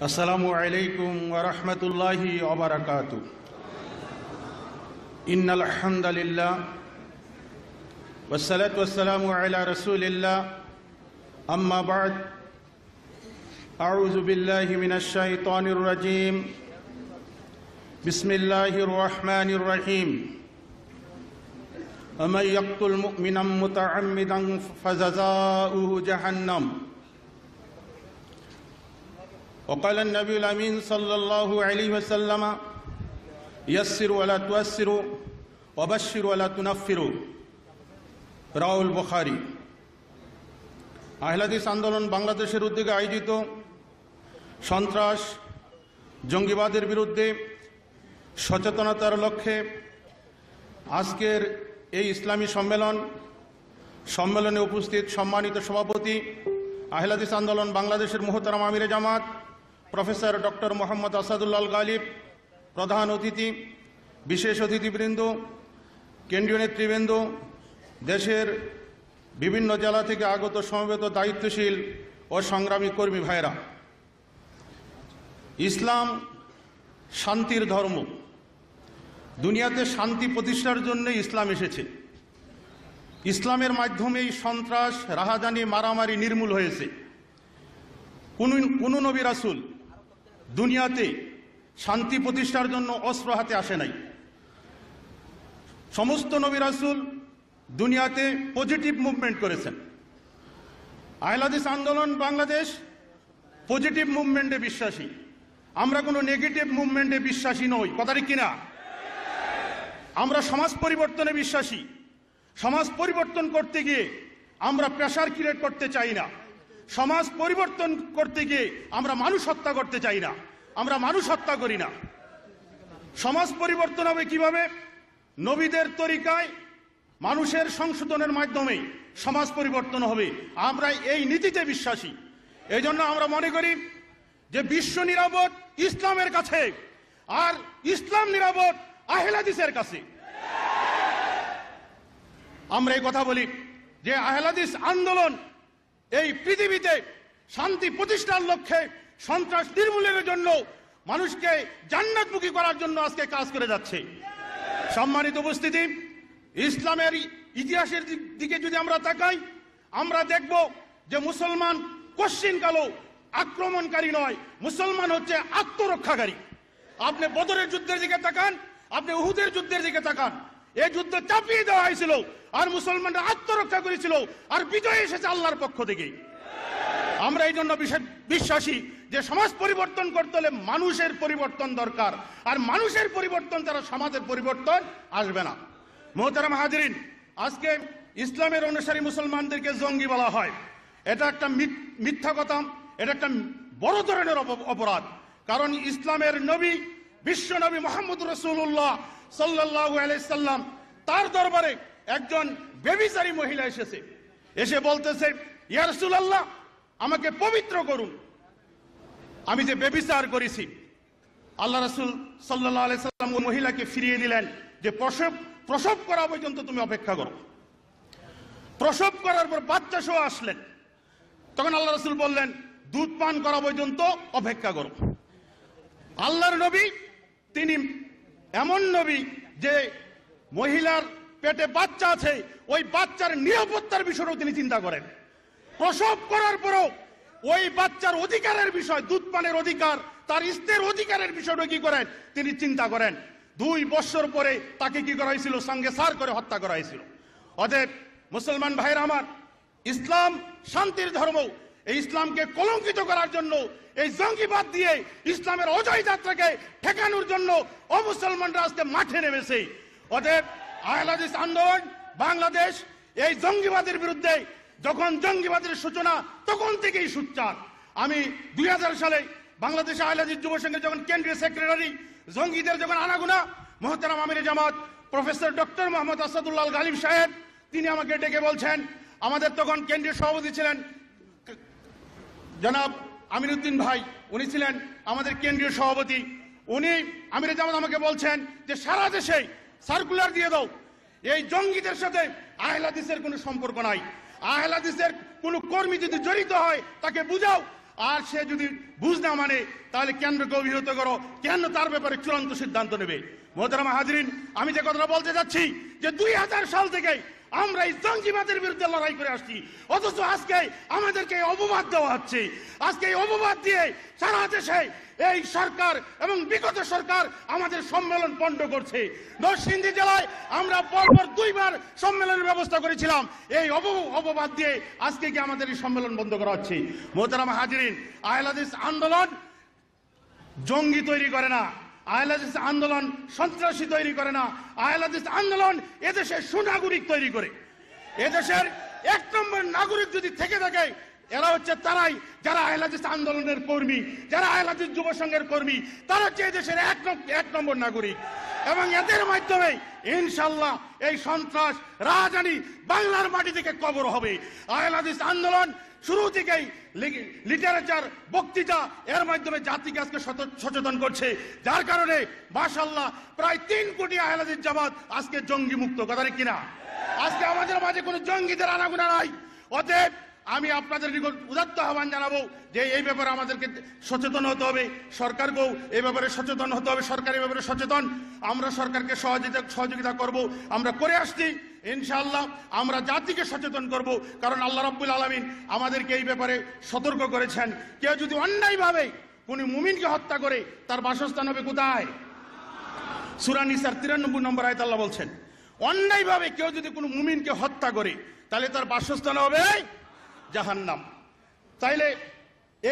السلام عليكم ورحمة الله وبركاته إن الحمد لله والصلاة والسلام على رسول الله أما بعد أعوذ بالله من الشيطان الرجيم بسم الله الرحمن الرحيم ومن يقتل مؤمنا متعمدا فجزاؤه جهنم وقال النبي الأمين صلى الله عليه وسلم يسر ولا تؤسر وبشر ولا تنفر Raul বখারি আহলাদিস আন্দোলন বাংলাদেশের উদ্যোগে আয়োজিত সন্ত্রাস জঙ্গিবাদের বিরুদ্ধে সচেতনতার লক্ষ্যে আজকের এই ইসলামী সম্মেলন সম্মেলনে উপস্থিত সম্মানিত সভাপতি আহলাদিস আন্দোলন বাংলাদেশের মোহতারাম আমিরে জামাত প্রফেসর ডক্টর মোহাম্মদ আসাদুল্লাল গালিব প্রধান অতিথি বিশেষ অতিথিবৃন্দ কেন্দ্রীয় নেতৃবৃন্দ দেশের বিভিন্ন জেলা থেকে আগত সমবেত দায়িত্বশীল ও সংগ্রামী কর্মী ভাইরা ইসলাম শান্তির ধর্ম দুনিয়াতে শান্তি প্রতিষ্ঠার জন্য ইসলাম এসেছে ইসলামের মাধ্যমেই সন্ত্রাস রাহাজানি মারামারি নির্মূল হয়েছে কোন নবী রাসুল দুনিয়াতে শান্তি প্রতিষ্ঠার জন্য অস্ত্র হাতে আসে নাই সমস্ত নবী রাসুল দুনিয়াতে পজিটিভ মুভমেন্ট করেছেন আহলাদিস আন্দোলন বাংলাদেশ পজিটিভ মুভমেন্টে বিশ্বাসী আমরা কোনো নেগেটিভ মুভমেন্টে বিশ্বাসী নই কথাটি কিনা আমরা সমাজ পরিবর্তনে বিশ্বাসী সমাজ পরিবর্তন করতে গিয়ে আমরা প্রেশার ক্রিয়েট করতে চাই না সমাজ পরিবর্তন করতে গিয়ে আমরা মানুষ হত্যা করতে চাই না আমরা মানুষ হত্যা করি না সমাজ পরিবর্তন হবে কিভাবে নবীদের তরিকায় মানুষের সংশোধনের মাধ্যমে সমাজ পরিবর্তন হবে আমরা এই নীতিতে বিশ্বাসী এই জন্য আমরা মনে করি যে বিশ্ব নিরাপদ ইসলামের কাছে আর ইসলাম নিরাপদ আহেলাদিসের কাছে আমরা এই কথা বলি যে আহেলাদিস আন্দোলন এই পৃথিবীতে শান্তি প্রতিষ্ঠার লক্ষ্যে সন্ত্রাস নির্মূলের জন্য মানুষকে জান্নাতমুখী করার জন্য আজকে কাজ করে যাচ্ছে সম্মানিত উপস্থিতি ইসলামের ইতিহাসের দিকে যদি আমরা তাকাই আমরা দেখব যে মুসলমান কশ্চিন কালো আক্রমণকারী নয় মুসলমান হচ্ছে আত্মরক্ষাকারী আপনি বদরের যুদ্ধের দিকে তাকান আপনি উহুদের যুদ্ধের দিকে তাকান এ যুদ্ধ চাপিয়ে দেওয়া হয়েছিল আর মুসলমানরা আত্মরক্ষা করেছিল আর বিজয় এসেছে আল্লাহর পক্ষ থেকে আমরা এই জন্য বিশ্বাসী যে সমাজ পরিবর্তন করতে হলে মানুষের পরিবর্তন দরকার আর মানুষের পরিবর্তন তারা সমাজের পরিবর্তন আসবে না মোহতারাম হাজরিন আজকে ইসলামের অনুসারী মুসলমানদেরকে জঙ্গি বলা হয় এটা একটা মিথ্যা কথা এটা একটা বড় ধরনের অপরাধ কারণ ইসলামের নবী বিশ্বনবী মোহাম্মদ রসুল্লাহ সাল্লাহ আলাইসাল্লাম তার দরবারে একজন বেবিচারী মহিলা এসেছে এসে বলতেছে ইয়া আল্লাহ আমাকে পবিত্র করুন আমি যে বেবিচার করেছি আল্লাহ রসুল সাল্লাহ আলাইসাল্লাম মহিলাকে ফিরিয়ে দিলেন যে প্রসব প্রসব করা পর্যন্ত তুমি অপেক্ষা করো প্রসব করার পর বাচ্চা সহ আসলেন তখন আল্লাহ রসুল বললেন দুধ পান করা পর্যন্ত অপেক্ষা করো আল্লাহর নবী তিনি এমন নবী যে মহিলার পেটে বাচ্চা আছে ওই বাচ্চার নিরাপত্তার বিষয়েও তিনি চিন্তা করেন প্রসব করার পরও ওই বাচ্চার অধিকারের বিষয় দুধ পানের অধিকার তার স্ত্রীর অধিকারের বিষয়টা কি করেন তিনি চিন্তা করেন দুই বছর পরে তাকে কি করা হয়েছিল সঙ্গে সার করে হত্যা করা হয়েছিল অতএব মুসলমান ভাইয়ের আমার ইসলাম শান্তির ধর্ম এই ইসলামকে কলঙ্কিত করার জন্য এই জঙ্গিবাদ দিয়ে ইসলামের অজয় যাত্রাকে ঠেকানোর জন্য অমুসলমানরা আজকে মাঠে নেমেছে অতএব আহলাদিস আন্দোলন বাংলাদেশ এই জঙ্গিবাদের বিরুদ্ধে যখন জঙ্গিবাদের সূচনা তখন থেকেই সুচ্চার আমি দুই সালে বাংলাদেশ আহলাদিস যুব সংঘের যখন কেন্দ্রীয় সেক্রেটারি জঙ্গিদের যখন আনাগুনা মহতারাম আমির জামাত প্রফেসর ডক্টর মোহাম্মদ আসাদুল্লাহ গালিম সাহেব তিনি আমাকে ডেকে বলছেন আমাদের তখন কেন্দ্রীয় সভাপতি ছিলেন জনাব আমিরুদ্দিন ভাই উনি ছিলেন আমাদের কেন্দ্রীয় সভাপতি উনি আমির জামাত আমাকে বলছেন যে সারা দেশে সার্কুলার দিয়ে দাও এই জঙ্গিদের সাথে আহলাদিসের কোনো সম্পর্ক নাই আহলাদিসের কোন কর্মী যদি জড়িত হয় তাকে বুঝাও আর সে যদি বুঝ না মানে তাহলে কেন্দ্রকে অভিহত করো কেন তার ব্যাপারে চূড়ান্ত সিদ্ধান্ত নেবে মোহতারামা হাজরিন আমি যে কথাটা বলতে যাচ্ছি যে দুই হাজার সাল থেকে আমরা এই জঙ্গিবাদের বিরুদ্ধে লড়াই করে আসছি অথচ আজকে আমাদেরকে অপবাদ দেওয়া হচ্ছে আজকে এই অপবাদ দিয়ে সারা দেশে এই সরকার এবং বিগত সরকার আমাদের সম্মেলন পণ্ড করছে নরসিংদী জেলায় আমরা পরপর দুইবার সম্মেলনের ব্যবস্থা করেছিলাম এই অপবাদ দিয়ে আজকে কি আমাদের এই সম্মেলন বন্ধ করা হচ্ছে মোহতারাম হাজির আহলাদিস আন্দোলন জঙ্গি তৈরি করে না আহলাদিস আন্দোলন সন্ত্রাসী তৈরি করে না আহলাদিস আন্দোলন এদেশের সুনাগরিক তৈরি করে এদেশের এক নম্বর নাগরিক যদি থেকে থাকে এরা হচ্ছে তারাই যারা আয়লাদিস আন্দোলনের কর্মী যারা আয়লাদিস যুব সংঘের কর্মী তারা হচ্ছে এদেশের এক এক নম্বর নাগরিক এবং এদের মাধ্যমে ইনশাল্লাহ এই সন্ত্রাস রাজধানী বাংলার মাটি থেকে কবর হবে আয়লাদিস আন্দোলন শুরু থেকেই লিটারেচার বক্তৃতা এর মাধ্যমে জাতিকে আজকে সচেতন করছে যার কারণে মাসাল্লাহ প্রায় তিন কোটি আহলাদের জামাত আজকে জঙ্গি মুক্ত কথা কিনা আজকে আমাদের মাঝে কোনো জঙ্গিদের আনাগুনা নাই অতএব আমি আপনাদের নিকট উদাত্ত আহ্বান জানাবো যে এই ব্যাপারে আমাদেরকে সচেতন হতে হবে সরকারকেও এই ব্যাপারে সচেতন হতে হবে সরকার এই ব্যাপারে সচেতন আমরা সরকারকে সহযোগিতা সহযোগিতা করব আমরা করে আসছি ইনশাআল্লাহ আমরা জাতিকে সচেতন করব কারণ আল্লাহ রব্বুল আলমিন আমাদেরকে এই ব্যাপারে সতর্ক করেছেন কেউ যদি অন্যায়ভাবে কোনো মুমিনকে হত্যা করে তার বাসস্থান হবে কোথায় সুরানিসার তিরানব্বই নম্বর আয়ত আল্লাহ বলছেন অন্যায়ভাবে কেউ যদি কোনো মুমিনকে হত্যা করে তাহলে তার বাসস্থান হবে জাহান্নাম তাইলে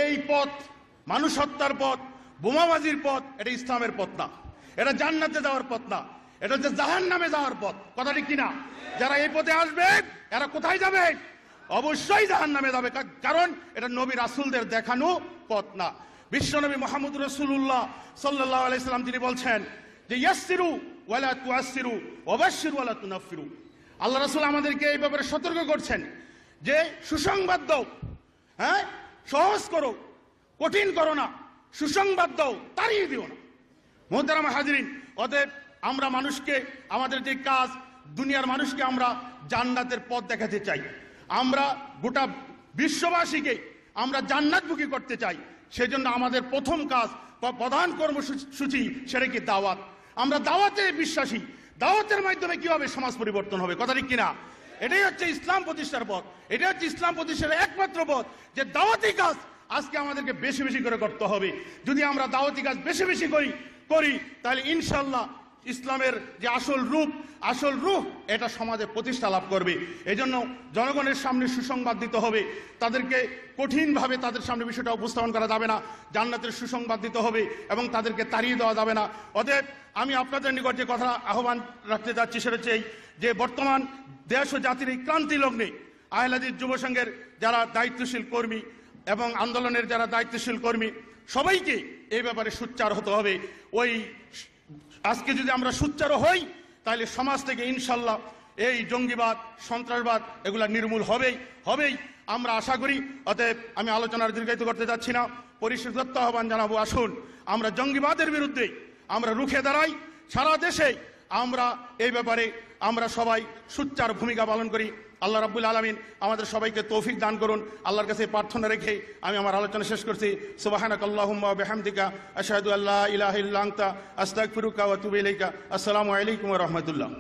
এই পথ মানুষ হত্যার পথ বোমাবাজির পথ এটা ইসলামের পথ না এটা জান্নাতে যাওয়ার পথ না এটা হচ্ছে জাহান নামে যাওয়ার পথ কথা ঠিক কিনা যারা এই পথে আসবে এরা কোথায় যাবে অবশ্যই জাহান নামে যাবে কারণ এটা নবী রাসুলদের দেখানো পথ না বিশ্বনবী মোহাম্মদ রসুল্লাহ সাল্লাহ আলাইসাল্লাম তিনি বলছেন যে ইয়াসিরু ওয়ালা তুয়াসিরু অবাসিরু ওয়ালা তুনাফিরু আল্লাহ রাসুল আমাদেরকে এই ব্যাপারে সতর্ক করছেন যে সুসংবাদ দাও হ্যাঁ সহজ করো কঠিন করো না সুসংবাদ দাও তাড়িয়ে দিও না মোহতারাম হাজরিন অতএব আমরা মানুষকে আমাদের যে কাজ দুনিয়ার মানুষকে আমরা জান্নাতের পথ দেখাতে চাই আমরা গোটা বিশ্ববাসীকে আমরা জান্নাত জান্নাতমুখী করতে চাই সেজন্য আমাদের প্রথম কাজ বা প্রধান কর্মসূচি সেটা কি দাওয়াত আমরা দাওয়াতে বিশ্বাসী দাওয়াতের মাধ্যমে কিভাবে সমাজ পরিবর্তন হবে কথা ঠিক কিনা এটাই হচ্ছে ইসলাম প্রতিষ্ঠার পথ এটা হচ্ছে ইসলাম প্রতিষ্ঠার একমাত্র পথ যে দাওয়াতি কাজ আজকে আমাদেরকে বেশি বেশি করে করতে হবে যদি আমরা দাওয়াতি কাজ বেশি বেশি করি করি তাহলে ইনশাল্লাহ ইসলামের যে আসল রূপ আসল রূপ এটা সমাজে প্রতিষ্ঠা লাভ করবে এজন্য জনগণের সামনে সুসংবাদ দিতে হবে তাদেরকে কঠিনভাবে তাদের সামনে বিষয়টা উপস্থাপন করা যাবে না জান্নাতের সুসংবাদ দিতে হবে এবং তাদেরকে তাড়িয়ে দেওয়া যাবে না অতএব আমি আপনাদের নিকট যে কথা আহ্বান রাখতে যাচ্ছি সেটা হচ্ছে এই যে বর্তমান দেশ ও জাতির এই ক্রান্তি লগ্নে আহলাদির যুব সংঘের যারা দায়িত্বশীল কর্মী এবং আন্দোলনের যারা দায়িত্বশীল কর্মী সবাইকে এই ব্যাপারে সুচ্চার হতে হবে ওই আজকে যদি আমরা সুচ্চারও হই তাহলে সমাজ থেকে ইনশাল্লাহ এই জঙ্গিবাদ সন্ত্রাসবাদ এগুলা নির্মূল হবেই হবেই আমরা আশা করি অতএব আমি আলোচনার দীর্ঘায়িত করতে যাচ্ছি না দত্ত আহ্বান জানাবো আসুন আমরা জঙ্গিবাদের বিরুদ্ধে আমরা রুখে দাঁড়াই সারা দেশে আমরা এই ব্যাপারে আমরা সবাই সুচ্চার ভূমিকা পালন করি আল্লাহ রাবুল আলমিন আমাদের সবাইকে তৌফিক দান করুন আল্লাহর কাছে প্রার্থনা রেখে আমি আমার আলোচনা শেষ করছি সুবাহিকা আসাদুল্লাহ বেহামদিকা আস্তাক ফিরুকা আসসালামু আলাইকুম রহমতুল্লাহ